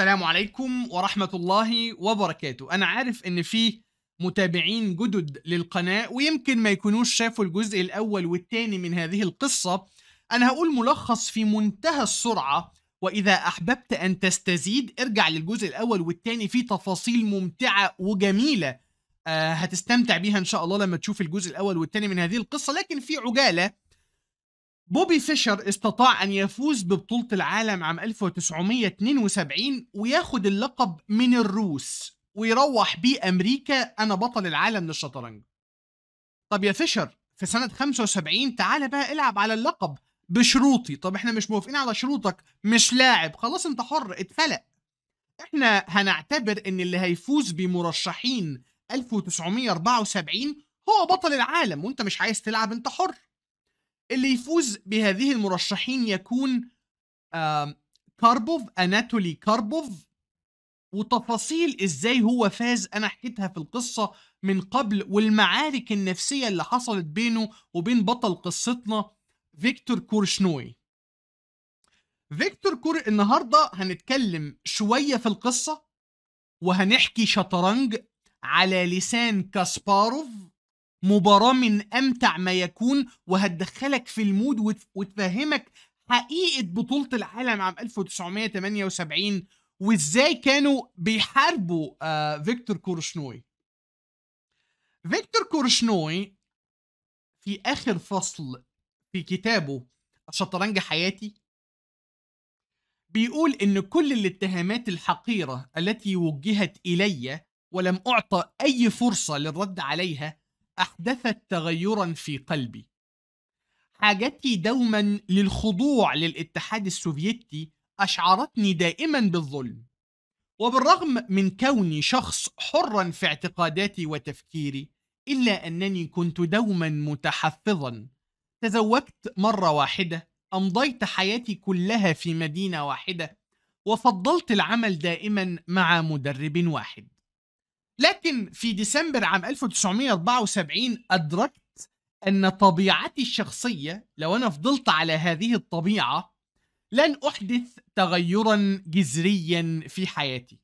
السلام عليكم ورحمة الله وبركاته أنا عارف إن في متابعين جدد للقناة ويمكن ما يكونوش شافوا الجزء الأول والثاني من هذه القصة أنا هقول ملخص في منتهى السرعة وإذا أحببت أن تستزيد ارجع للجزء الأول والثاني في تفاصيل ممتعة وجميلة آه، هتستمتع بيها إن شاء الله لما تشوف الجزء الأول والثاني من هذه القصة لكن في عجالة بوبي فيشر استطاع أن يفوز ببطولة العالم عام 1972 وياخد اللقب من الروس ويروح بيه أمريكا أنا بطل العالم للشطرنج طب يا فيشر في سنة 75 تعالى بقى العب على اللقب بشروطي طب احنا مش موافقين على شروطك مش لاعب خلاص انت حر اتفلق احنا هنعتبر ان اللي هيفوز بمرشحين 1974 هو بطل العالم وانت مش عايز تلعب انت حر اللي يفوز بهذه المرشحين يكون كاربوف اناتولي كاربوف وتفاصيل ازاي هو فاز انا حكيتها في القصه من قبل والمعارك النفسيه اللي حصلت بينه وبين بطل قصتنا فيكتور كورشنوي فيكتور كور النهارده هنتكلم شويه في القصه وهنحكي شطرنج على لسان كاسباروف مباراة من أمتع ما يكون وهتدخلك في المود وتفهمك حقيقة بطولة العالم عام 1978 وإزاي كانوا بيحاربوا آه فيكتور كورشنوي فيكتور كورشنوي في آخر فصل في كتابه الشطرنج حياتي بيقول إن كل الاتهامات الحقيرة التي وجهت إلي ولم أعطى أي فرصة للرد عليها أحدثت تغيرا في قلبي حاجتي دوما للخضوع للاتحاد السوفيتي أشعرتني دائما بالظلم وبالرغم من كوني شخص حرا في اعتقاداتي وتفكيري إلا أنني كنت دوما متحفظا تزوجت مرة واحدة أمضيت حياتي كلها في مدينة واحدة وفضلت العمل دائما مع مدرب واحد لكن في ديسمبر عام 1974 أدركت أن طبيعتي الشخصية لو أنا فضلت على هذه الطبيعة لن أحدث تغيرا جذريا في حياتي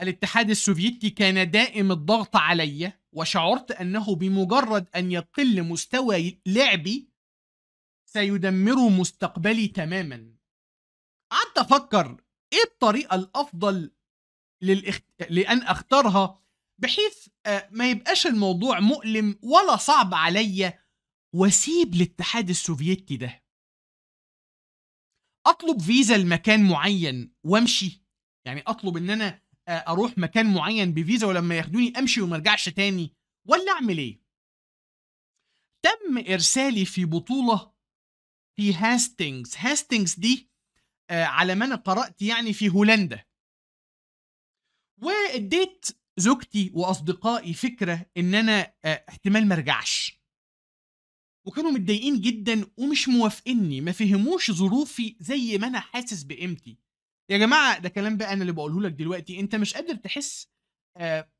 الاتحاد السوفيتي كان دائم الضغط علي وشعرت أنه بمجرد أن يقل مستوى لعبي سيدمر مستقبلي تماما قعدت أفكر إيه الطريقة الأفضل للإخ... لان اختارها بحيث آه، ما يبقاش الموضوع مؤلم ولا صعب عليا واسيب الاتحاد السوفيتي ده اطلب فيزا لمكان معين وامشي يعني اطلب ان انا آه، اروح مكان معين بفيزا ولما ياخدوني امشي وما ارجعش تاني ولا اعمل ايه تم ارسالي في بطوله في هاستنجز هاستنجز دي آه، على ما انا قرات يعني في هولندا واديت زوجتي واصدقائي فكره ان انا آه، احتمال ما ارجعش وكانوا متضايقين جدا ومش موافقيني ما فهموش ظروفي زي ما انا حاسس بقيمتي يا جماعه ده كلام بقى انا اللي بقوله لك دلوقتي انت مش قادر تحس آه،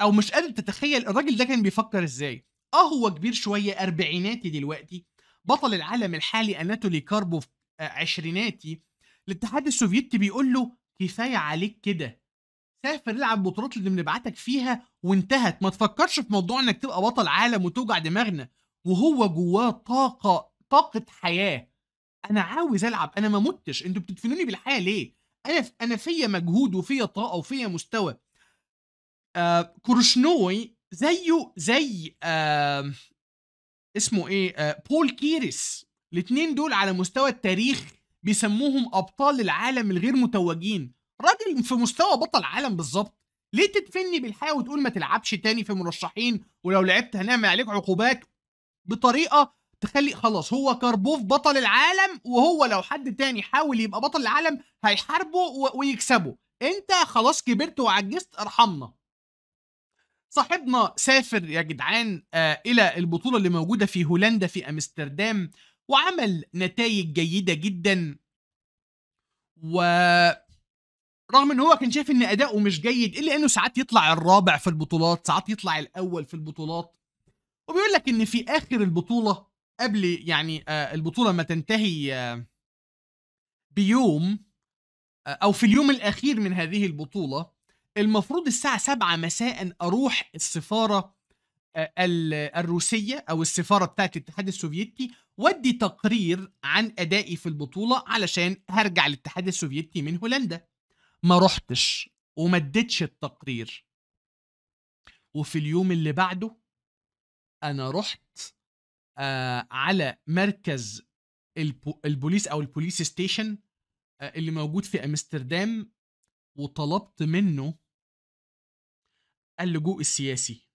او مش قادر تتخيل الراجل ده كان بيفكر ازاي اه هو كبير شويه اربعيناتي دلوقتي بطل العالم الحالي اناتولي آه، كاربوف عشريناتي الاتحاد السوفيتي بيقول له كفايه عليك كده سافر العب البطولات اللي بنبعتك فيها وانتهت ما تفكرش في موضوع انك تبقى بطل عالم وتوجع دماغنا وهو جواه طاقه طاقه حياه انا عاوز العب انا ما متش انتوا بتدفنوني بالحياه ليه انا انا فيا مجهود وفيا طاقه وفيا مستوى آه كروشنوي زيه زي آه اسمه ايه آه بول كيريس الاثنين دول على مستوى التاريخ بيسموهم ابطال العالم الغير متوجين راجل في مستوى بطل عالم بالظبط ليه تدفني بالحياه وتقول ما تلعبش تاني في مرشحين ولو لعبت هنعمل عليك عقوبات بطريقه تخلي خلاص هو كاربوف بطل العالم وهو لو حد تاني حاول يبقى بطل العالم هيحاربه ويكسبه انت خلاص كبرت وعجزت ارحمنا صاحبنا سافر يا جدعان آه الى البطوله اللي موجوده في هولندا في امستردام وعمل نتائج جيده جدا و رغم ان هو كان شايف ان اداؤه مش جيد الا انه ساعات يطلع الرابع في البطولات ساعات يطلع الاول في البطولات وبيقول لك ان في اخر البطوله قبل يعني آه البطوله ما تنتهي آه بيوم آه او في اليوم الاخير من هذه البطوله المفروض الساعه 7 مساء اروح السفاره آه، الروسيه او السفاره بتاعه الاتحاد السوفيتي وادي تقرير عن ادائي في البطوله علشان هرجع للاتحاد السوفيتي من هولندا ما رحتش وما اديتش التقرير وفي اليوم اللي بعده انا رحت آه على مركز البو البوليس او البوليس ستيشن آه اللي موجود في امستردام وطلبت منه اللجوء السياسي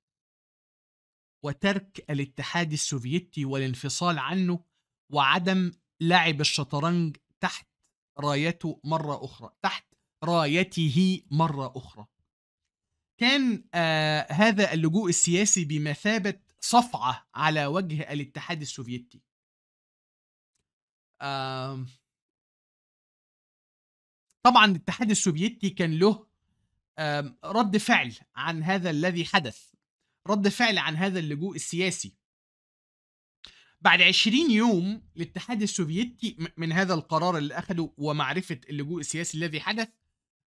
وترك الاتحاد السوفيتي والانفصال عنه وعدم لعب الشطرنج تحت رايته مره اخرى تحت رايته مرة أخرى كان آه هذا اللجوء السياسي بمثابة صفعة على وجه الاتحاد السوفيتي آه طبعا الاتحاد السوفيتي كان له آه رد فعل عن هذا الذي حدث رد فعل عن هذا اللجوء السياسي بعد 20 يوم الاتحاد السوفيتي من هذا القرار اللي اخده ومعرفه اللجوء السياسي الذي حدث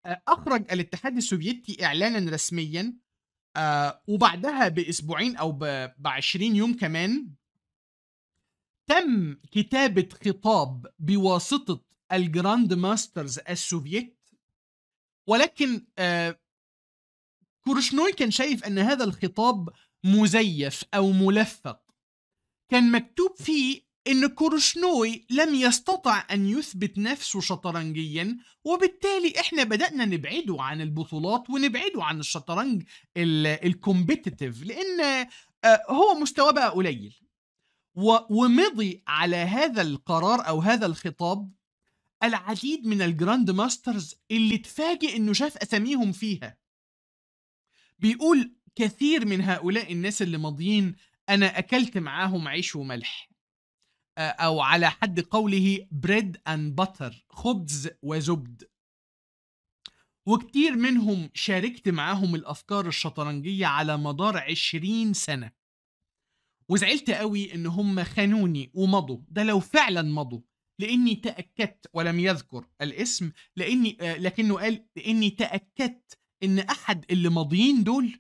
اخرج الاتحاد السوفيتي اعلانا رسميا آه، وبعدها باسبوعين او ب 20 يوم كمان تم كتابه خطاب بواسطه الجراند ماسترز السوفيت ولكن آه، كورشنوي كان شايف ان هذا الخطاب مزيف او ملفق كان مكتوب فيه إن كورشنوي لم يستطع أن يثبت نفسه شطرنجيا وبالتالي إحنا بدأنا نبعده عن البطولات ونبعده عن الشطرنج الكومبيتيتيف لأن آه، هو مستواه بقى قليل ومضي على هذا القرار أو هذا الخطاب العديد من الجراند ماسترز اللي تفاجئ إنه شاف أساميهم فيها بيقول كثير من هؤلاء الناس اللي ماضيين أنا أكلت معاهم عيش وملح آه، أو على حد قوله bread and butter خبز وزبد وكتير منهم شاركت معاهم الأفكار الشطرنجية على مدار عشرين سنة وزعلت قوي إن هم خانوني ومضوا ده لو فعلا مضوا لاني تاكدت ولم يذكر الاسم لاني آه، لكنه قال لاني تاكدت ان احد اللي ماضيين دول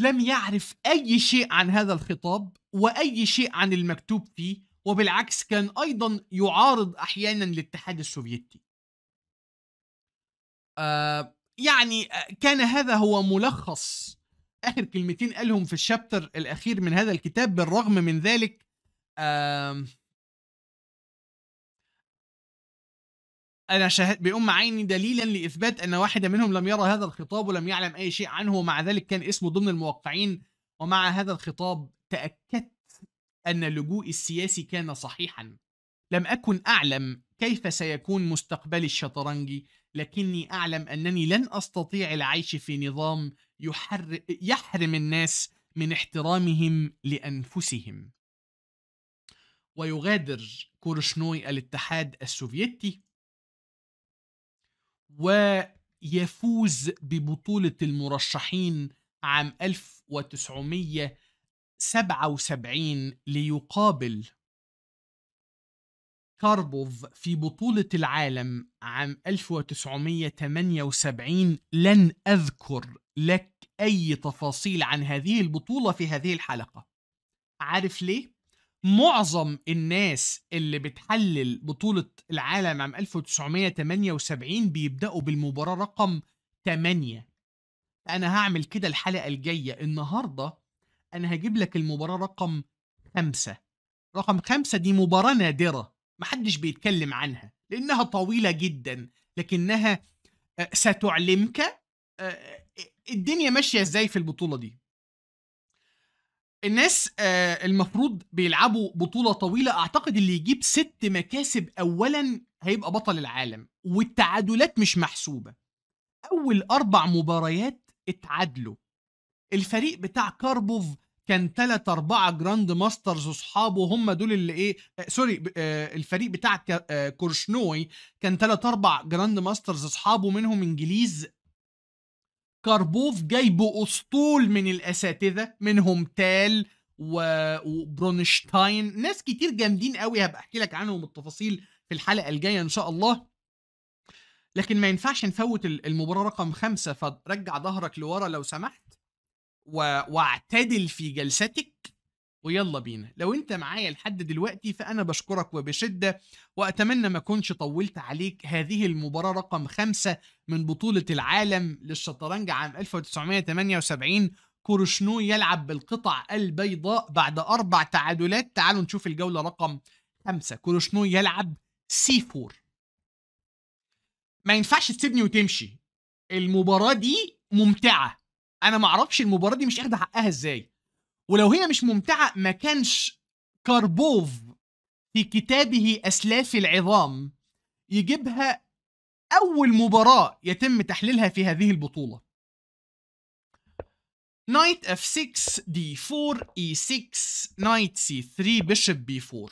لم يعرف اي شيء عن هذا الخطاب واي شيء عن المكتوب فيه وبالعكس كان أيضا يعارض أحيانا الاتحاد السوفيتي آه يعني آه، كان هذا هو ملخص آخر كلمتين قالهم في الشابتر الأخير من هذا الكتاب بالرغم من ذلك آه أنا شاهد بأم عيني دليلا لإثبات أن واحدة منهم لم يرى هذا الخطاب ولم يعلم أي شيء عنه ومع ذلك كان اسمه ضمن الموقعين ومع هذا الخطاب تأكدت أن لجوء السياسي كان صحيحا لم أكن أعلم كيف سيكون مستقبل الشطرنج لكني أعلم أنني لن أستطيع العيش في نظام يحر... يحرم الناس من احترامهم لأنفسهم ويغادر كورشنوي الاتحاد السوفيتي ويفوز ببطولة المرشحين عام 1900 77 ليقابل كاربوف في بطولة العالم عام 1978 لن أذكر لك أي تفاصيل عن هذه البطولة في هذه الحلقة عارف ليه؟ معظم الناس اللي بتحلل بطولة العالم عام 1978 بيبدأوا بالمباراة رقم 8 أنا هعمل كده الحلقة الجاية النهاردة انا هجيب لك المباراه رقم خمسه رقم خمسه دي مباراه نادره محدش بيتكلم عنها لانها طويله جدا لكنها آه، ستعلمك آه، آه، الدنيا ماشيه ازاي في البطوله دي الناس المفروض بيلعبوا بطوله طويله اعتقد اللي يجيب ست مكاسب اولا هيبقى بطل العالم والتعادلات مش محسوبه اول اربع مباريات اتعادلوا الفريق بتاع كاربوف كان 3 4 جراند ماسترز واصحابه هم دول اللي ايه آه سوري آه الفريق بتاع آه، كورشنوي كان 3 4 جراند ماسترز اصحابه منهم انجليز كاربوف جايبه اسطول من الاساتذه منهم تال وبرونشتاين ناس كتير جامدين قوي هبقى احكي لك عنهم بالتفاصيل في الحلقه الجايه ان شاء الله لكن ما ينفعش نفوت المباراه رقم خمسة فرجع ظهرك لورا لو سمحت و... واعتدل في جلستك ويلا بينا لو انت معايا لحد دلوقتي فانا بشكرك وبشده واتمنى ما اكونش طولت عليك هذه المباراه رقم خمسة من بطوله العالم للشطرنج عام 1978 كورشنو يلعب بالقطع البيضاء بعد اربع تعادلات تعالوا نشوف الجوله رقم خمسة كورشنو يلعب سي 4 ما ينفعش تسيبني وتمشي المباراه دي ممتعه انا ما اعرفش المباراه دي مش اخده حقها ازاي ولو هي مش ممتعه ما كانش كاربوف في كتابه اسلاف العظام يجيبها اول مباراه يتم تحليلها في هذه البطوله نايت اف 6 دي 4 اي 6 نايت سي 3 بيشب بي 4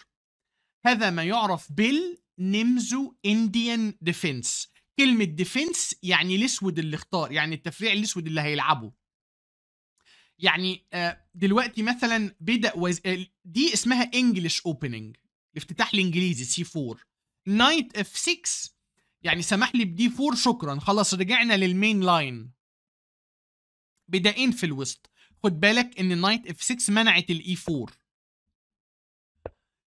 هذا ما يعرف بال نمزو انديان ديفنس كلمه ديفنس يعني الاسود اللي اختار يعني التفريع الاسود اللي هيلعبه يعني آه، دلوقتي مثلا بدا وز... آه، دي اسمها انجلش اوبننج الافتتاح الانجليزي سي 4 نايت اف 6 يعني سمح لي بدي 4 شكرا خلاص رجعنا للمين لاين بدائين في الوسط خد بالك ان نايت اف 6 منعت الاي 4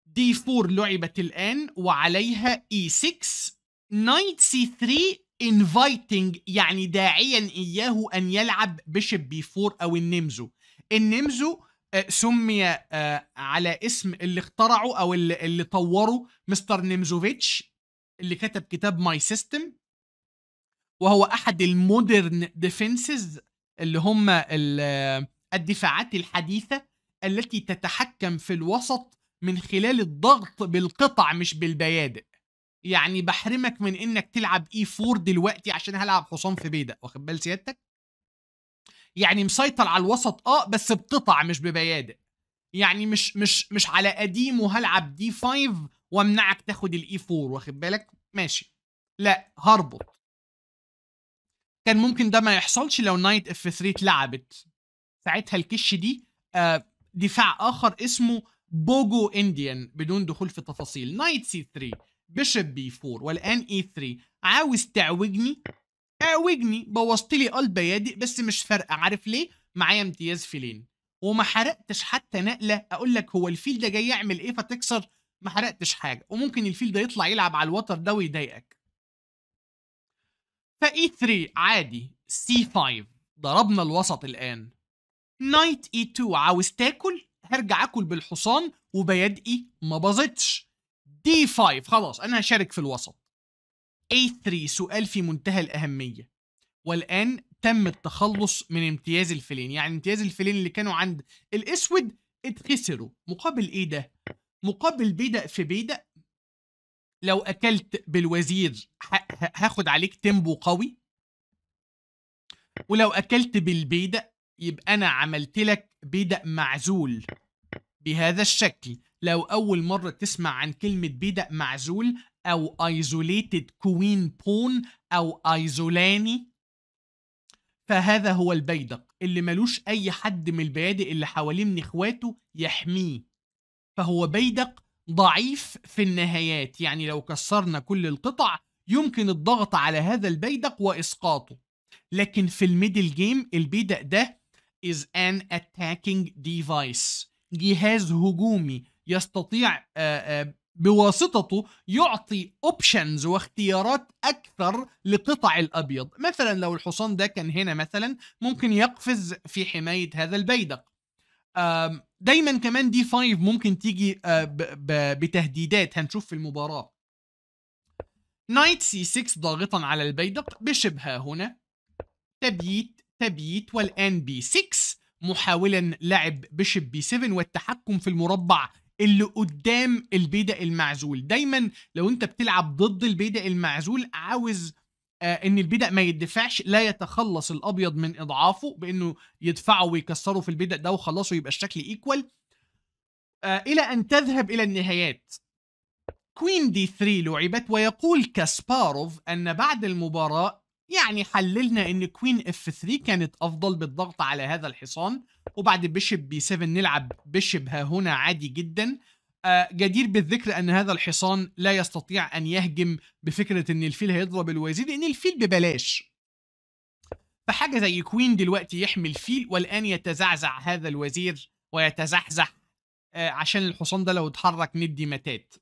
دي 4 لعبت الان وعليها اي e 6 93 انفايتنج يعني داعيا إياه أن يلعب بشب بي 4 أو النمزو النمزو آه، سمي آه، على اسم اللي اخترعه أو اللي, طوره مستر نيمزوفيتش اللي كتب كتاب ماي سيستم وهو أحد المودرن ديفنسز اللي هم آه، الدفاعات الحديثة التي تتحكم في الوسط من خلال الضغط بالقطع مش بالبيادق يعني بحرمك من انك تلعب اي e 4 دلوقتي عشان هلعب حصان في بيدق واخد بال سيادتك يعني مسيطر على الوسط اه بس بقطع مش ببيادق يعني مش مش مش على قديم وهلعب دي 5 وامنعك تاخد الاي 4 e واخد بالك ماشي لا هربط كان ممكن ده ما يحصلش لو نايت اف 3 اتلعبت ساعتها الكش دي آه دفاع اخر اسمه بوجو انديان بدون دخول في تفاصيل نايت سي 3 بيشب بي 4 والان اي 3 عاوز تعوجني اعوجني بوظت لي البيادق بس مش فارقه عارف ليه معايا امتياز فيلين وما حرقتش حتى نقله اقول لك هو الفيل ده جاي يعمل ايه فتكسر ما حرقتش حاجه وممكن الفيل ده يطلع يلعب على الوتر ده ويضايقك فاي 3 عادي سي 5 ضربنا الوسط الان نايت اي 2 عاوز تاكل هرجع اكل بالحصان وبيدقي ما باظتش دي 5 خلاص انا هشارك في الوسط A3 سؤال في منتهى الأهمية والآن تم التخلص من امتياز الفلين يعني امتياز الفلين اللي كانوا عند الأسود اتخسروا مقابل إيه ده؟ مقابل بيدق في بيدق لو أكلت بالوزير هاخد عليك تيمبو قوي ولو أكلت بالبيدق يبقى أنا عملت لك بيدق معزول بهذا الشكل لو أول مرة تسمع عن كلمة بيدق معزول أو isolated queen pawn أو ايزولاني فهذا هو البيدق اللي ملوش أي حد من البيادق اللي حواليه من إخواته يحميه فهو بيدق ضعيف في النهايات يعني لو كسرنا كل القطع يمكن الضغط على هذا البيدق وإسقاطه لكن في الميدل جيم البيدق ده is an attacking device جهاز هجومي يستطيع آه، آه، بواسطته يعطي اوبشنز واختيارات اكثر لقطع الابيض مثلا لو الحصان ده كان هنا مثلا ممكن يقفز في حمايه هذا البيدق دايما كمان دي 5 ممكن تيجي آه، بتهديدات هنشوف في المباراه نايت سي 6 ضاغطا على البيدق بشبها هنا تبييت تبييت والان بي 6 محاولا لعب بشب بي 7 والتحكم في المربع اللي قدام البيدق المعزول دايما لو انت بتلعب ضد البيدق المعزول عاوز آه، ان البيدق ما يدفعش لا يتخلص الابيض من اضعافه بانه يدفعه ويكسره في البيدق ده وخلاص ويبقى الشكل ايكوال آه، الى ان تذهب الى النهايات كوين دي 3 لعبت ويقول كاسباروف ان بعد المباراه يعني حللنا ان كوين اف 3 كانت افضل بالضغط على هذا الحصان وبعد بشب بي 7 نلعب بشب ها هنا عادي جدا آه، جدير بالذكر ان هذا الحصان لا يستطيع ان يهجم بفكره ان الفيل هيضرب الوزير لان الفيل ببلاش فحاجه زي كوين دلوقتي يحمي الفيل والان يتزعزع هذا الوزير ويتزحزح آه، عشان الحصان ده لو اتحرك ندي متات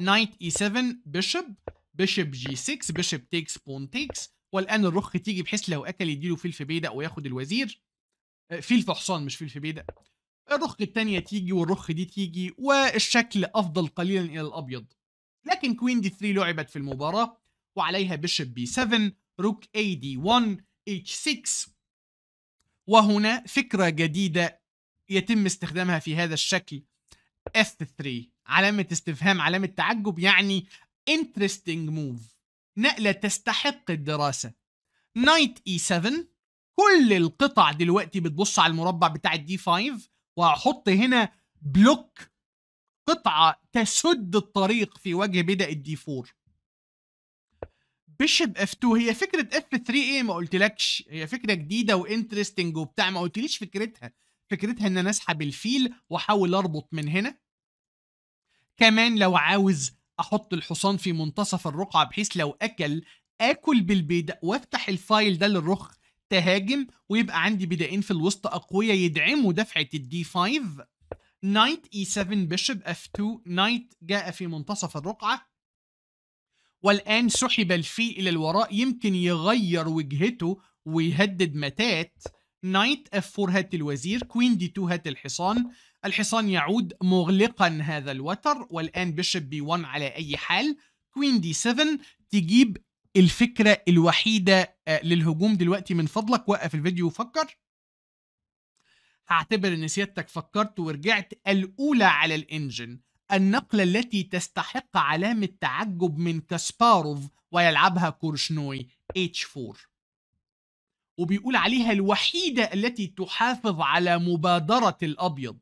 نايت اي 7 بيشب بيشب جي 6 بيشب تيكس بون تيكس والان الرخ تيجي بحيث لو اكل يديله في بيدق وياخد الوزير فيل في حصان مش فيل في بيدق الرخ التانية تيجي والرخ دي تيجي والشكل أفضل قليلا إلى الأبيض لكن كوين دي 3 لعبت في المباراة وعليها بيشب بي 7 روك اي دي 1 اتش 6 وهنا فكرة جديدة يتم استخدامها في هذا الشكل F3 علامة استفهام علامة تعجب يعني interesting move نقلة تستحق الدراسة نايت اي 7 كل القطع دلوقتي بتبص على المربع بتاع الدي 5 وهحط هنا بلوك قطعة تسد الطريق في وجه بدا الدي 4 بيشب اف 2 هي فكرة اف 3 ايه ما قلتلكش هي فكرة جديدة وانترستنج وبتاع ما قلتليش فكرتها فكرتها ان انا اسحب الفيل واحاول اربط من هنا كمان لو عاوز احط الحصان في منتصف الرقعة بحيث لو اكل اكل بالبيدق وافتح الفايل ده للرخ تهاجم ويبقى عندي بدائين في الوسط اقوياء يدعموا دفعه الدي 5 نايت اي 7 بيشب اف 2 نايت جاء في منتصف الرقعه والان سحب الفيل الى الوراء يمكن يغير وجهته ويهدد متات نايت اف 4 هات الوزير كوين دي 2 هات الحصان الحصان يعود مغلقا هذا الوتر والان بيشب بي 1 على اي حال كوين دي 7 تجيب الفكره الوحيده آه، للهجوم دلوقتي من فضلك وقف الفيديو وفكر هعتبر ان سيادتك فكرت ورجعت الاولى على الانجن النقله التي تستحق علامه تعجب من كاسباروف ويلعبها كورشنوي H4 وبيقول عليها الوحيده التي تحافظ على مبادره الابيض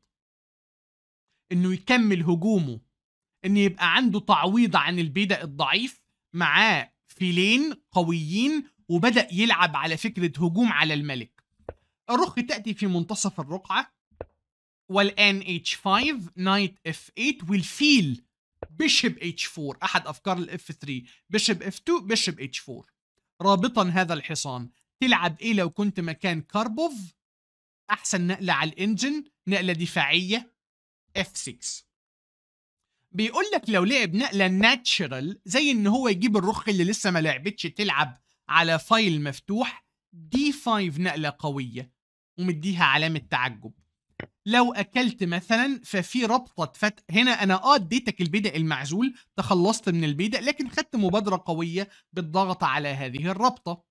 انه يكمل هجومه ان يبقى عنده تعويض عن البيدق الضعيف معاه فيلين قويين وبدأ يلعب على فكرة هجوم على الملك الرخ تأتي في منتصف الرقعة والان h5 نايت f8 والفيل بيشب h4 أحد أفكار الاف 3 بيشب f2 بيشب h4 رابطا هذا الحصان تلعب إيه لو كنت مكان كاربوف أحسن نقلة على الإنجن نقلة دفاعية f6 بيقول لك لو لعب نقله ناتشرال زي ان هو يجيب الرخ اللي لسه ما لعبتش تلعب على فايل مفتوح دي 5 نقله قويه ومديها علامه تعجب لو اكلت مثلا ففي ربطه فت... هنا انا اه اديتك البدء المعزول تخلصت من البدء لكن خدت مبادره قويه بالضغط على هذه الربطه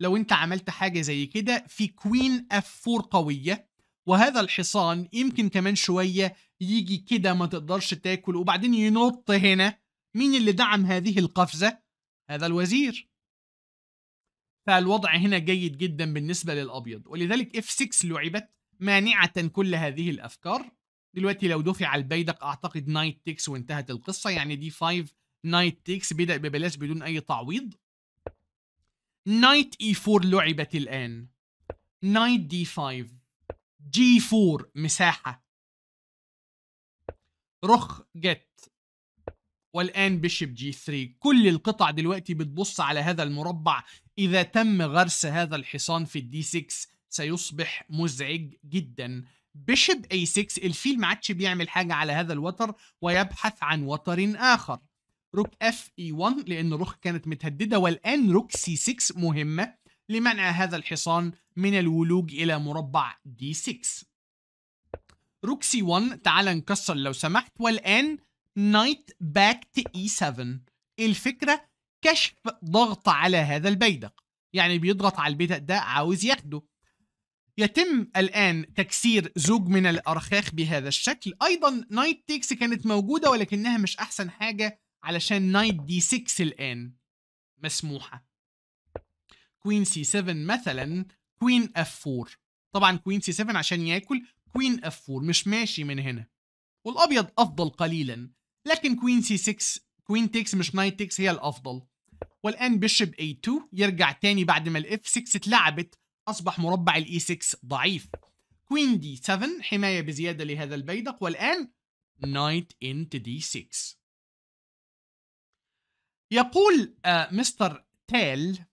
لو انت عملت حاجه زي كده في كوين اف 4 قويه وهذا الحصان يمكن كمان شوية يجي كده ما تقدرش تاكل وبعدين ينط هنا مين اللي دعم هذه القفزة؟ هذا الوزير فالوضع هنا جيد جدا بالنسبة للأبيض ولذلك F6 لعبت مانعة كل هذه الأفكار دلوقتي لو دفع البيدق أعتقد نايت تيكس وانتهت القصة يعني دي 5 نايت تيكس بدأ ببلاش بدون أي تعويض نايت E4 لعبت الآن نايت D5 جي 4 مساحة رخ جت والآن بيشب جي 3 كل القطع دلوقتي بتبص على هذا المربع إذا تم غرس هذا الحصان في الدي 6 سيصبح مزعج جدا بيشب اي 6 الفيل ما عادش بيعمل حاجة على هذا الوتر ويبحث عن وتر آخر روك اف اي 1 لأن روك كانت متهددة والآن روك سي 6 مهمة لمنع هذا الحصان من الولوج إلى مربع D6 روك 1 تعال نكسر لو سمحت والآن نايت باك to E7 الفكرة كشف ضغط على هذا البيدق يعني بيضغط على البيدق ده عاوز ياخده يتم الآن تكسير زوج من الأرخاخ بهذا الشكل أيضا نايت تيكس كانت موجودة ولكنها مش أحسن حاجة علشان نايت دي 6 الآن مسموحة كوين سي 7 مثلا كوين اف 4 طبعا كوين سي 7 عشان ياكل كوين اف 4 مش ماشي من هنا والابيض افضل قليلا لكن كوين سي 6 كوين تيكس مش نايت تيكس هي الافضل والان بيشب اي 2 يرجع تاني بعد ما الاف 6 اتلعبت اصبح مربع الاي 6 e ضعيف كوين دي 7 حمايه بزياده لهذا البيدق والان نايت انت دي 6 يقول مستر آه، تال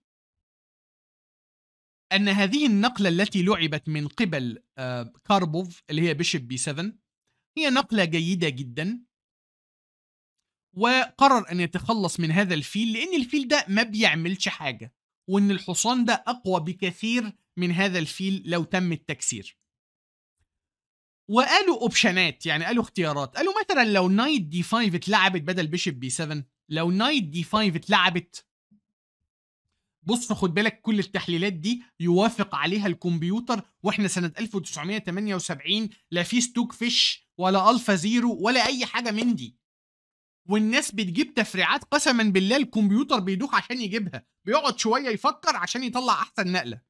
ان هذه النقله التي لعبت من قبل آه، كاربوف اللي هي بيشب بي 7 هي نقله جيده جدا وقرر ان يتخلص من هذا الفيل لان الفيل ده ما بيعملش حاجه وان الحصان ده اقوى بكثير من هذا الفيل لو تم التكسير وقالوا اوبشنات يعني قالوا اختيارات قالوا مثلا لو نايت دي 5 اتلعبت بدل بيشب بي 7 لو نايت دي 5 اتلعبت بص خد بالك كل التحليلات دي يوافق عليها الكمبيوتر واحنا سنه 1978 لا في ستوك فيش ولا الفا زيرو ولا اي حاجه من دي والناس بتجيب تفريعات قسما بالله الكمبيوتر بيدوخ عشان يجيبها بيقعد شويه يفكر عشان يطلع احسن نقله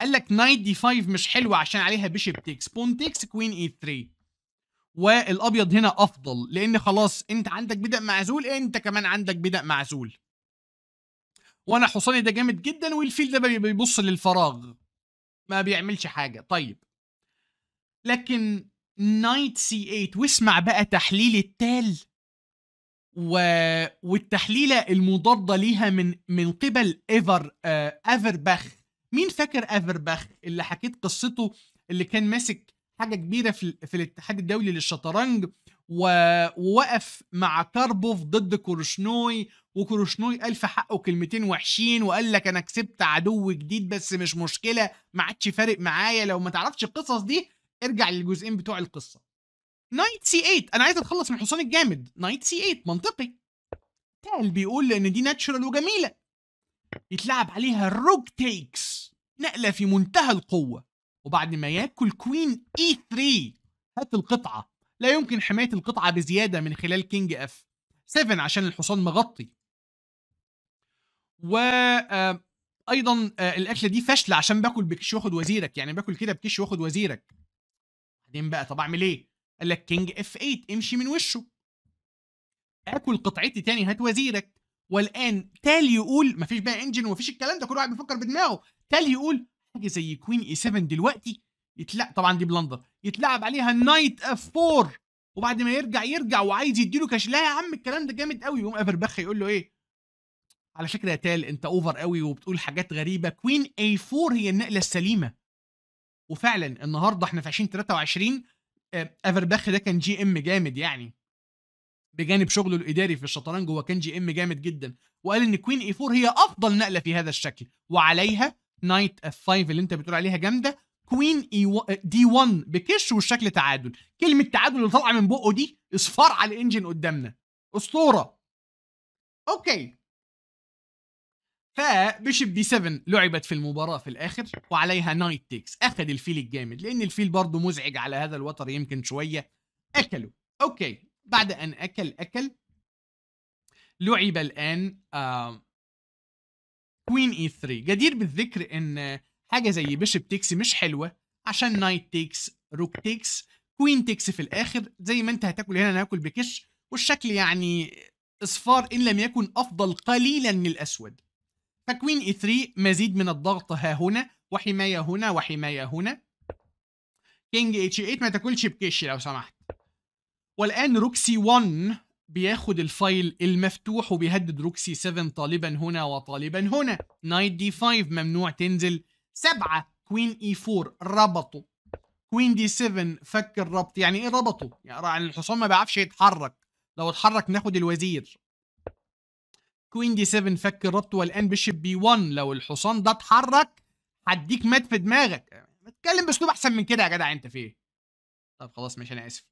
قال لك نايت دي 5 مش حلوه عشان عليها بيشب تيكس بون تيكس كوين اي 3 والابيض هنا افضل لان خلاص انت عندك بدأ معزول انت كمان عندك بدأ معزول وانا حصاني ده جامد جدا والفيل ده بيبص للفراغ ما بيعملش حاجه طيب لكن نايت سي 8 واسمع بقى تحليل التال و... والتحليله المضاده ليها من من قبل ايفر آه... افرباخ مين فاكر افرباخ اللي حكيت قصته اللي كان ماسك حاجه كبيره في, في الاتحاد الدولي للشطرنج ووقف مع كاربوف ضد كورشنوي وكروشنوي قال في حقه كلمتين وحشين وقال لك انا كسبت عدو جديد بس مش مشكله ما عادش فارق معايا لو ما تعرفش القصص دي ارجع للجزئين بتوع القصه نايت سي 8 انا عايز اتخلص من الحصان الجامد نايت سي 8 منطقي تال بيقول لان دي ناتشرال وجميله يتلعب عليها روج تيكس نقله في منتهى القوه وبعد ما ياكل كوين اي 3 هات القطعه لا يمكن حمايه القطعه بزياده من خلال كينج اف 7 عشان الحصان مغطي و آه، ايضا آه، الاكله دي فاشله عشان باكل بكش واخد وزيرك يعني باكل كده بكش واخد وزيرك بعدين بقى طب اعمل ايه قال لك كينج اف 8 امشي من وشه اكل قطعتي تاني هات وزيرك والان تال يقول مفيش بقى انجن ومفيش الكلام ده كل واحد بيفكر بدماغه تال يقول حاجه زي كوين اي 7 دلوقتي يتلعب طبعا دي بلندر يتلعب عليها نايت اف 4 وبعد ما يرجع يرجع وعايز يديله كاش لا يا عم الكلام ده جامد قوي يقوم بخ يقول له ايه على فكره يا تال انت اوفر قوي وبتقول حاجات غريبه كوين اي 4 هي النقله السليمه وفعلا النهارده احنا في 2023 افرباخ آه، ده كان جي ام جامد يعني بجانب شغله الاداري في الشطرنج هو كان جي ام جامد جدا وقال ان كوين اي 4 هي افضل نقله في هذا الشكل وعليها نايت اف 5 اللي انت بتقول عليها جامده كوين اي دي 1 بكش والشكل تعادل كلمه تعادل اللي طالعه من بقه دي اصفار على الانجن قدامنا اسطوره اوكي فبيشب بي 7 لعبت في المباراه في الاخر وعليها نايت تيكس اخذ الفيل الجامد لان الفيل برضه مزعج على هذا الوتر يمكن شويه اكله اوكي بعد ان اكل اكل لعب الان كوين اي 3 جدير بالذكر ان حاجه زي بيشب تيكس مش حلوه عشان نايت تيكس روك تيكس كوين تيكس في الاخر زي ما انت هتاكل هنا انا هاكل بكش والشكل يعني اصفار ان لم يكن افضل قليلا من الاسود تكوين اي 3 مزيد من الضغط ها هنا وحماية هنا وحماية هنا كينج H8 ما تاكلش بكش لو سمحت والآن روكسي 1 بياخد الفايل المفتوح وبيهدد روكسي 7 طالبا هنا وطالبا هنا نايت دي 5 ممنوع تنزل 7 كوين اي 4 ربطه كوين دي 7 فك الربط يعني ايه ربطه؟ يعني الحصان ما بيعرفش يتحرك لو اتحرك ناخد الوزير كوين دي 7 فك الربط والان بيشب بي 1 لو الحصان ده اتحرك هديك مات في دماغك اتكلم باسلوب احسن من كده يا جدع انت في ايه طب خلاص ماشي انا اسف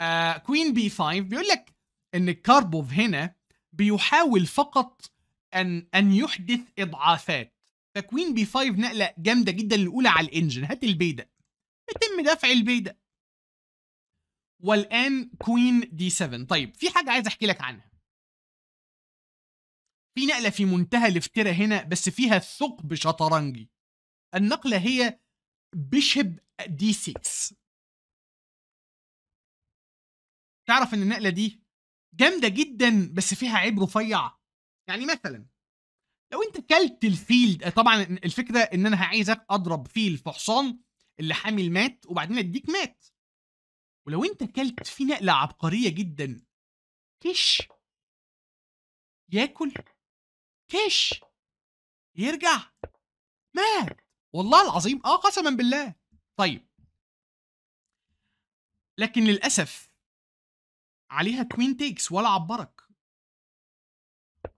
آه كوين بي 5 بيقول لك ان الكاربوف هنا بيحاول فقط ان ان يحدث اضعافات فكوين بي 5 نقله جامده جدا الاولى على الانجن هات البيدا يتم دفع البيدا والان كوين دي 7 طيب في حاجه عايز احكي لك عنها في نقلة في منتهى الافتراء هنا بس فيها ثقب شطرنجي النقلة هي بيشب دي 6 تعرف ان النقلة دي جامدة جدا بس فيها عيب رفيع يعني مثلا لو انت كلت الفيل طبعا الفكرة ان انا عايزك اضرب فيل في حصان اللي حامل مات وبعدين اديك مات ولو انت كلت في نقلة عبقرية جدا كش ياكل كش يرجع مات والله العظيم اه قسما بالله طيب لكن للاسف عليها كوين تيكس ولا عبرك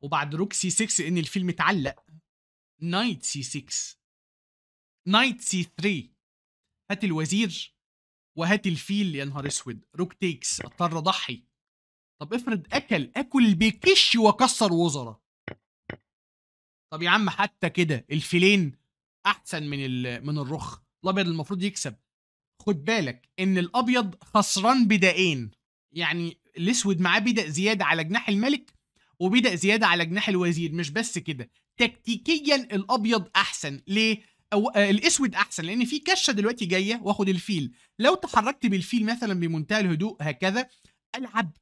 وبعد روك سي 6 ان الفيلم اتعلق نايت سي 6 نايت سي 3 هات الوزير وهات الفيل يا نهار اسود روك تيكس اضطر اضحي طب افرض اكل اكل بكش وكسر وزراء طب يا عم حتى كده الفيلين احسن من من الرخ الابيض المفروض يكسب خد بالك ان الابيض خسران بدائين يعني الاسود معاه بدا زياده على جناح الملك وبدا زياده على جناح الوزير مش بس كده تكتيكيا الابيض احسن ليه أو آه الاسود احسن لان في كشه دلوقتي جايه واخد الفيل لو تحركت بالفيل مثلا بمنتهى الهدوء هكذا العب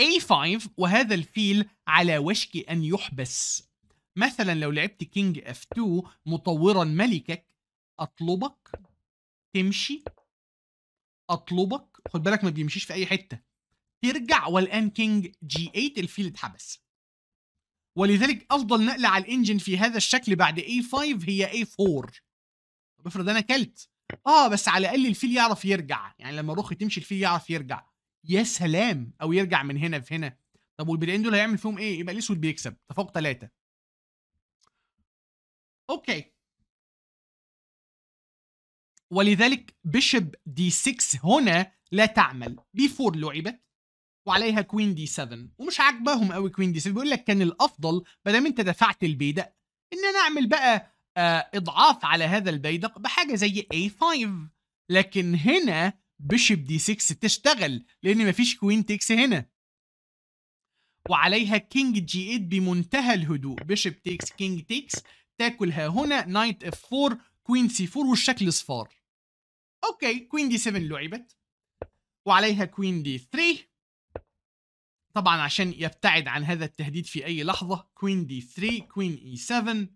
A5 وهذا الفيل على وشك ان يحبس مثلا لو لعبت كينج اف 2 مطورا ملكك اطلبك تمشي اطلبك خد بالك ما بيمشيش في اي حته ترجع والان كينج جي 8 الفيل اتحبس ولذلك افضل نقله على الانجن في هذا الشكل بعد اي 5 هي اي 4 طب افرض انا كلت اه بس على الاقل الفيل يعرف يرجع يعني لما روخي تمشي الفيل يعرف يرجع يا سلام او يرجع من هنا في هنا طب والبدائين دول هيعمل فيهم ايه يبقى الاسود بيكسب تفوق ثلاثه اوكي ولذلك بيشب دي 6 هنا لا تعمل بي 4 لعبت وعليها كوين دي 7 ومش عاجباهم قوي كوين دي 7 بيقول لك كان الافضل ما دام انت دفعت البيدق ان انا اعمل بقى آه اضعاف على هذا البيدق بحاجه زي اي 5 لكن هنا بيشب دي 6 تشتغل لان مفيش كوين تكس هنا وعليها كينج جي 8 بمنتهى الهدوء بيشب تيكس كينج تيكس تاكل ها هنا نايت اف 4 كوين سي 4 والشكل صفار اوكي كوين دي 7 لعبت وعليها كوين دي 3 طبعا عشان يبتعد عن هذا التهديد في اي لحظه كوين دي 3 كوين اي 7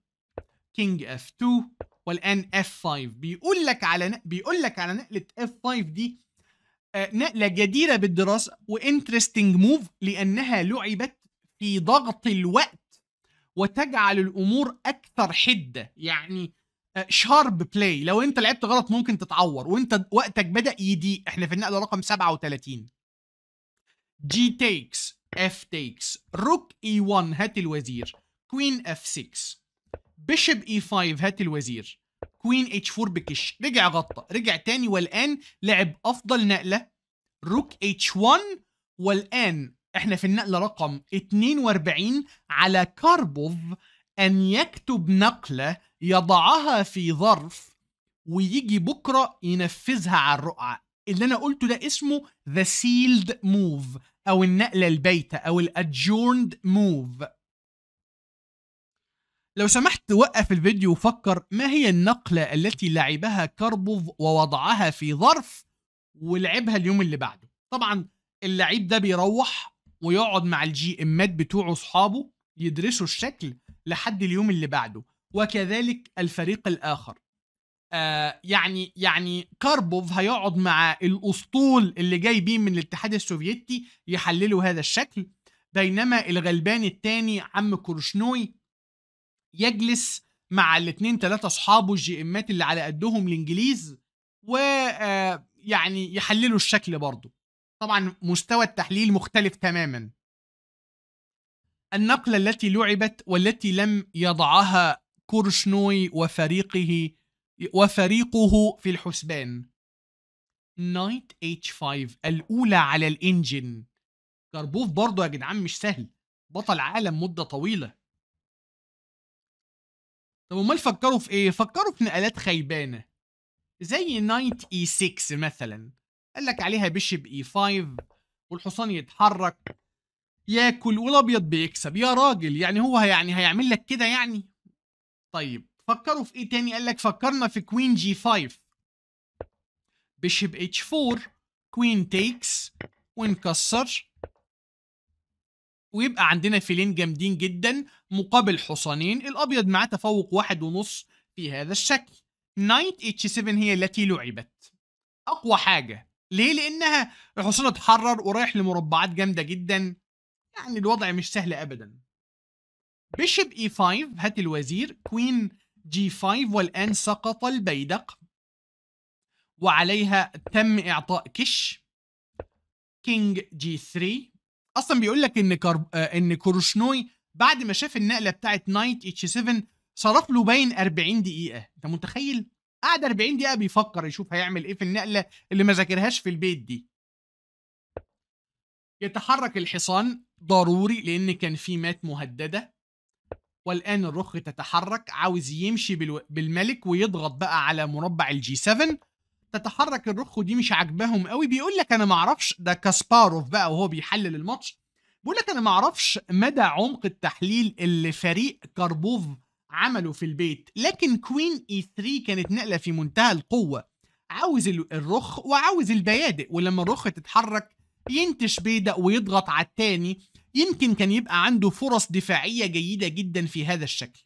كينج اف 2 والان اف 5 بيقول لك على ن... بيقول لك على نقله اف 5 دي آه، نقله جديره بالدراسه وانترستنج موف لانها لعبت في ضغط الوقت وتجعل الامور اكثر حده يعني شارب آه، بلاي لو انت لعبت غلط ممكن تتعور وانت وقتك بدا يضيق احنا في النقله رقم 37 جي تيكس اف تيكس روك اي 1 هات الوزير كوين اف 6 بيشب اي 5 هات الوزير كوين اتش 4 بكش رجع غطى رجع تاني والان لعب افضل نقله روك اتش 1 والان احنا في النقله رقم 42 على كاربوف ان يكتب نقله يضعها في ظرف ويجي بكره ينفذها على الرقعه اللي انا قلته ده اسمه ذا سيلد موف او النقله البيته او الادجورند موف لو سمحت وقف الفيديو وفكر ما هي النقلة التي لعبها كاربوف ووضعها في ظرف ولعبها اليوم اللي بعده طبعا اللعيب ده بيروح ويقعد مع الجي امات بتوعه اصحابه يدرسوا الشكل لحد اليوم اللي بعده وكذلك الفريق الاخر آه يعني يعني كاربوف هيقعد مع الاسطول اللي جاي بيه من الاتحاد السوفيتي يحللوا هذا الشكل بينما الغلبان الثاني عم كورشنوي يجلس مع الاثنين ثلاثة اصحابه الجي امات اللي على قدهم الانجليز ويعني آه، يحللوا الشكل برضه طبعا مستوى التحليل مختلف تماما النقلة التي لعبت والتي لم يضعها كورشنوي وفريقه وفريقه في الحسبان نايت اتش 5 الأولى على الإنجن كاربوف برضه يا جدعان مش سهل بطل عالم مدة طويلة طب امال فكروا في ايه؟ فكروا في نقلات خيبانة زي نايت اي 6 مثلا قال لك عليها بيشب اي 5 والحصان يتحرك ياكل والابيض بيكسب يا راجل يعني هو يعني هيعمل لك كده يعني طيب فكروا في ايه تاني قال لك فكرنا في كوين جي 5 بيشب اتش 4 كوين تيكس ونكسر ويبقى عندنا فيلين جامدين جدا مقابل حصانين الابيض معاه تفوق واحد ونص في هذا الشكل نايت اتش 7 هي التي لعبت اقوى حاجه ليه لانها الحصان اتحرر ورايح لمربعات جامده جدا يعني الوضع مش سهل ابدا بيشب اي 5 هات الوزير كوين جي 5 والان سقط البيدق وعليها تم اعطاء كش كينج جي 3 اصلا بيقول لك ان كرب... آه، ان كروشنوي بعد ما شاف النقله بتاعت نايت اتش 7 صرف له باين 40 دقيقه انت متخيل قعد 40 دقيقه بيفكر يشوف هيعمل ايه في النقله اللي ما ذاكرهاش في البيت دي يتحرك الحصان ضروري لان كان في مات مهدده والان الرخ تتحرك عاوز يمشي بالملك ويضغط بقى على مربع الجي 7 تتحرك الرخ ودي مش عاجباهم قوي بيقول لك انا ما اعرفش ده كاسباروف بقى وهو بيحلل الماتش بيقول لك انا ما اعرفش مدى عمق التحليل اللي فريق كاربوف عمله في البيت لكن كوين اي e 3 كانت نقله في منتهى القوه عاوز الرخ وعاوز البيادق ولما الرخ تتحرك ينتش بيدق ويضغط على التاني يمكن كان يبقى عنده فرص دفاعيه جيده جدا في هذا الشكل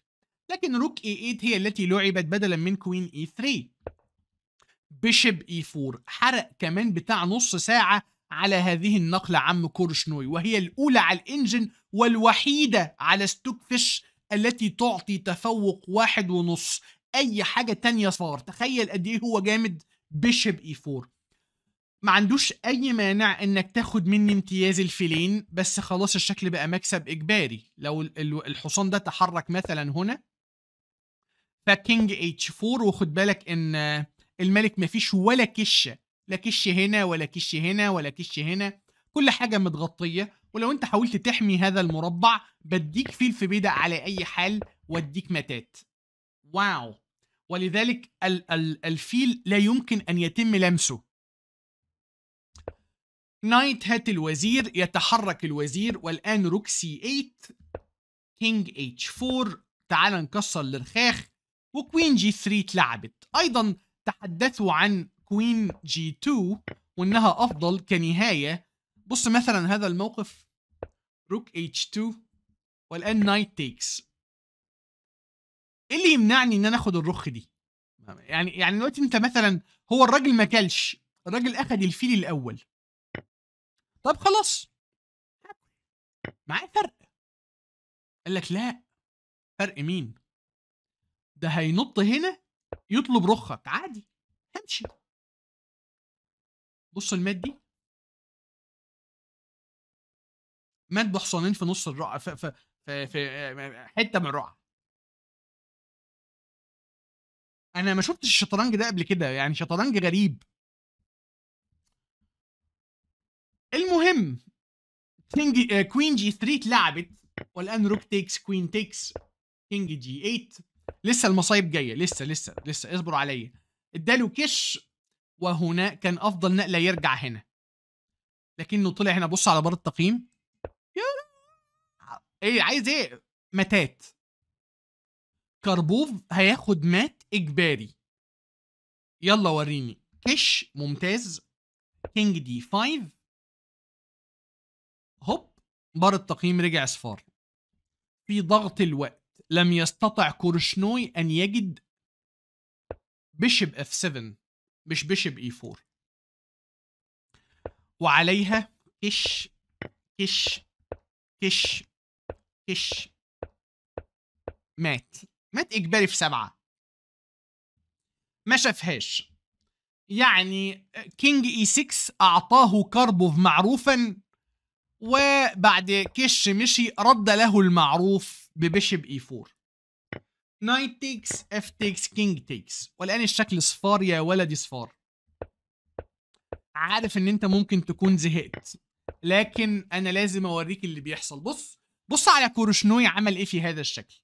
لكن روك اي e 8 هي التي لعبت بدلا من كوين اي 3 بيشب اي 4 حرق كمان بتاع نص ساعه على هذه النقله عم كورشنوي وهي الاولى على الانجن والوحيده على ستوكفيش التي تعطي تفوق واحد ونص اي حاجه تانية صار تخيل قد ايه هو جامد بشب اي 4 ما عندوش اي مانع انك تاخد مني امتياز الفيلين بس خلاص الشكل بقى مكسب اجباري لو الحصان ده تحرك مثلا هنا فكينج اتش 4 وخد بالك ان الملك مفيش ولا كشه لا كش هنا ولا كش هنا ولا كش هنا كل حاجه متغطيه ولو انت حاولت تحمي هذا المربع بديك فيل في بيدق على اي حال واديك متات واو ولذلك ال ال الفيل لا يمكن ان يتم لمسه نايت هات الوزير يتحرك الوزير والان روك سي 8 كينج اتش 4 تعال نكسر الرخاخ وكوين جي 3 اتلعبت ايضا تحدثوا عن كوين جي 2 وانها افضل كنهايه بص مثلا هذا الموقف روك h2 والان نايت تيكس ايه اللي يمنعني ان انا اخد الرخ دي يعني يعني دلوقتي انت مثلا هو الراجل ما كلش الراجل اخد الفيل الاول طب خلاص معاه فرق قال لك لا فرق مين ده هينط هنا يطلب رخك عادي همشي بص المات دي مات بحصانين في نص الرقعه في, في, في, في حته من الرعب انا ما شفتش الشطرنج ده قبل كده يعني شطرنج غريب المهم كينج آه، كوين جي 3 لعبت والان روك تيكس كوين تيكس كينج جي 8 لسه المصايب جايه لسه لسه لسه اصبروا عليا اداله كش وهنا كان افضل نقله يرجع هنا لكنه طلع هنا بص على بار التقييم ايه عايز ايه ماتات كاربوف هياخد مات اجباري يلا وريني كش ممتاز كينج دي 5 هوب بار التقييم رجع صفار في ضغط الوقت لم يستطع كورشنوي ان يجد بيشب اف 7 مش بيشب اي 4 وعليها كش كش كش كش مات مات اجباري في سبعه ما شافهاش يعني كينج اي 6 اعطاه كاربوف معروفا وبعد كش مشي رد له المعروف ببشب اي 4 نايت تيكس اف تيكس كينج تيكس والان الشكل صفار يا ولدي صفار عارف ان انت ممكن تكون زهقت لكن انا لازم اوريك اللي بيحصل بص بص على كوروشنوي عمل ايه في هذا الشكل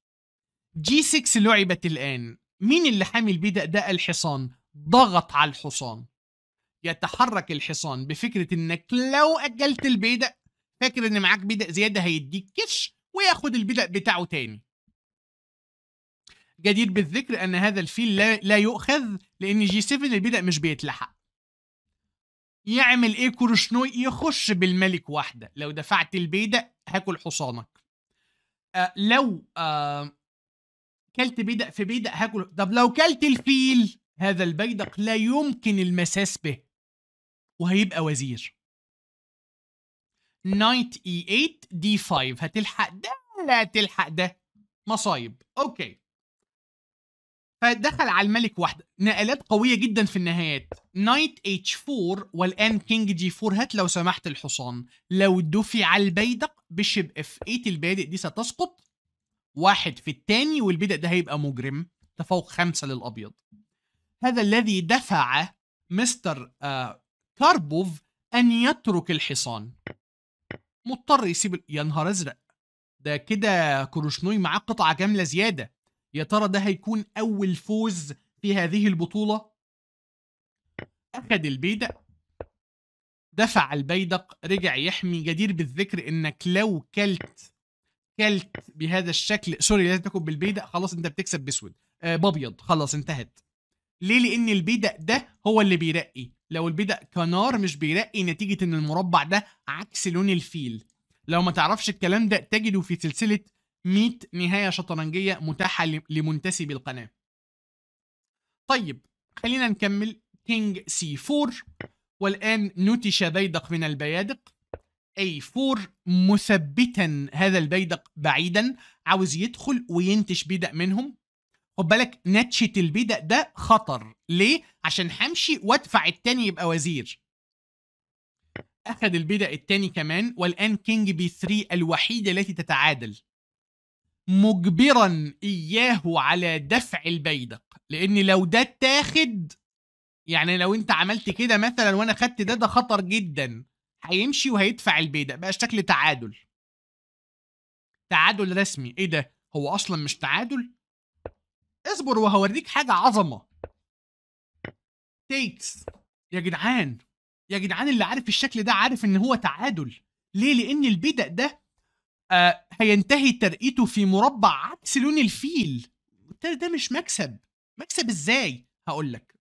جي 6 لعبت الان مين اللي حامل ده الحصان ضغط على الحصان يتحرك الحصان بفكرة انك لو اجلت البيدق فاكر ان معاك بدأ زيادة هيديك كش وياخد البدأ بتاعه تاني جدير بالذكر ان هذا الفيل لا, لا يؤخذ لان جي 7 البدأ مش بيتلحق يعمل ايه كروشنوي يخش بالملك واحدة لو دفعت البيدق هاكل حصانك آه لو آه كلت بيدق في بيدق هاكل طب لو كلت الفيل هذا البيدق لا يمكن المساس به وهيبقى وزير نايت e8 d5 هتلحق ده ولا هتلحق ده مصايب اوكي فدخل على الملك واحدة نقلات قوية جدا في النهايات نايت h4 والآن كينج جي 4 هات لو سمحت الحصان لو دفع البيدق بشب اف 8 البادئ دي ستسقط واحد في الثاني والبدء ده هيبقى مجرم تفوق خمسة للأبيض هذا الذي دفع مستر آه كاربوف أن يترك الحصان مضطر يسيب يا نهار أزرق ده كده كروشنوي معاه قطعة كاملة زيادة يا ترى ده هيكون أول فوز في هذه البطولة أخذ البيدق دفع البيدق رجع يحمي جدير بالذكر إنك لو كلت كلت بهذا الشكل سوري لازم تاكل بالبيدق خلاص انت بتكسب باسود آه بابيض خلاص انتهت ليه لان البيدق ده هو اللي بيرقي لو البيدق كنار مش بيرقي نتيجه ان المربع ده عكس لون الفيل لو ما تعرفش الكلام ده تجده في سلسله 100 نهايه شطرنجيه متاحه لمنتسبي القناه طيب خلينا نكمل كينج سي 4 والان نتش بيدق من البيادق اي 4 مثبتا هذا البيدق بعيدا عاوز يدخل وينتش بيدق منهم خد بالك نتشة البدأ ده خطر ليه؟ عشان همشي وادفع التاني يبقى وزير اخذ البدأ التاني كمان والان كينج بي 3 الوحيدة التي تتعادل مجبرا إياه على دفع البيدق لأن لو ده اتاخد يعني لو أنت عملت كده مثلا وأنا خدت ده ده خطر جدا هيمشي وهيدفع البيدق بقى شكل تعادل تعادل رسمي إيه ده هو أصلا مش تعادل اصبر وهوريك حاجة عظمة تيكس يا جدعان يا جدعان اللي عارف الشكل ده عارف ان هو تعادل ليه لان البيدق ده آه، هينتهي ترقيته في مربع عكس لون الفيل وبالتالي ده مش مكسب مكسب ازاي هقول لك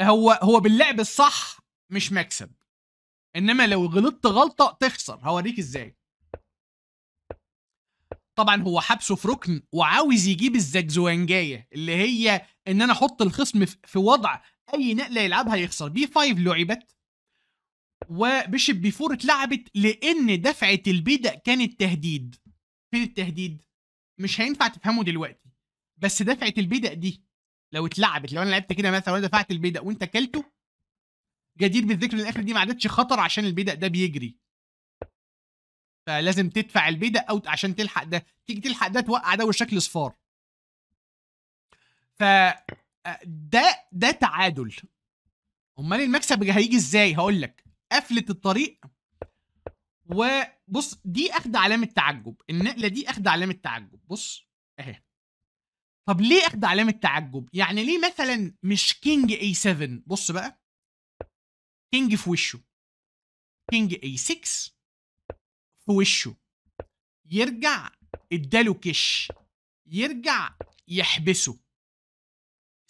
هو هو باللعب الصح مش مكسب انما لو غلطت غلطه تخسر هوريك ازاي طبعا هو حبسه في ركن وعاوز يجيب الزجزوانجايه اللي هي ان انا احط الخصم في وضع اي نقله يلعبها يخسر بي 5 لعبت وبيشب بيفور اتلعبت لان دفعه البيدا كانت تهديد فين التهديد مش هينفع تفهمه دلوقتي بس دفعه البيدا دي لو اتلعبت لو انا لعبت كده مثلا وانا دفعت البيدا وانت كلته جدير بالذكر ان الاخر دي ما عادتش خطر عشان البيدا ده بيجري فلازم تدفع البيدا او عشان تلحق ده تيجي تلحق ده توقع ده وشكل صفار ف آه، ده ده تعادل امال المكسب هيجي ازاي هقول لك قفلت الطريق وبص دي اخد علامه تعجب النقله دي اخد علامه تعجب بص اهي طب ليه اخد علامه تعجب يعني ليه مثلا مش كينج اي 7 بص بقى كينج في وشه كينج اي 6 في وشه يرجع اداله كش يرجع يحبسه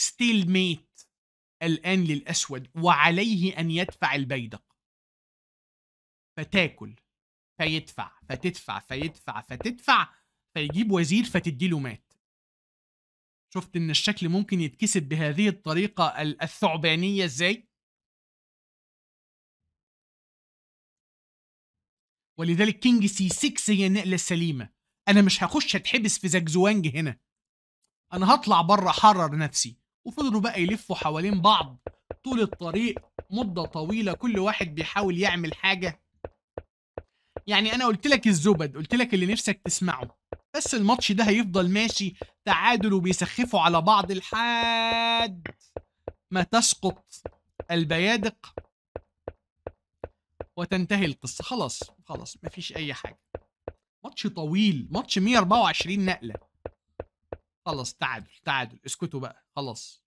ستيل ميت الآن للأسود وعليه أن يدفع البيدق فتاكل فيدفع فتدفع فيدفع فتدفع فيجيب وزير فتديله مات شفت ان الشكل ممكن يتكسب بهذه الطريقة الثعبانية ازاي ولذلك كينج سي 6 هي النقلة السليمة انا مش هخش اتحبس في زجزوانج هنا انا هطلع بره احرر نفسي وفضلوا بقى يلفوا حوالين بعض طول الطريق مدة طويلة كل واحد بيحاول يعمل حاجة يعني انا قلت لك الزبد قلت لك اللي نفسك تسمعه بس الماتش ده هيفضل ماشي تعادل وبيسخفوا على بعض لحد ما تسقط البيادق وتنتهي القصه خلاص خلاص مفيش اي حاجه ماتش طويل ماتش 124 نقله خلاص تعادل تعادل اسكتوا بقى خلاص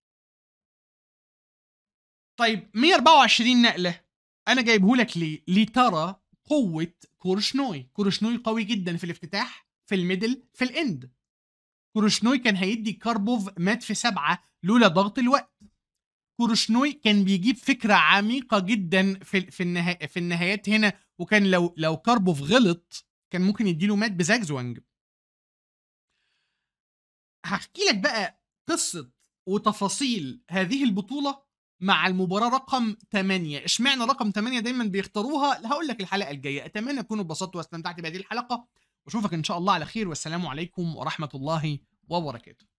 طيب 124 نقله انا جايبهولك ليه لترى قوه كورشنوي كورشنوي قوي جدا في الافتتاح في الميدل في الاند كورشنوي كان هيدي كاربوف مات في سبعة لولا ضغط الوقت كورشنوي كان بيجيب فكرة عميقة جدا في في, النهاية في النهايات هنا وكان لو لو كاربوف غلط كان ممكن يديله مات بزاجزوانج هحكي لك بقى قصة وتفاصيل هذه البطولة مع المباراه رقم 8 اشمعنى رقم 8 دايما بيختاروها هقول لك الحلقه الجايه اتمنى تكونوا اتبسطتوا واستمتعت بهذه الحلقه واشوفك ان شاء الله على خير والسلام عليكم ورحمه الله وبركاته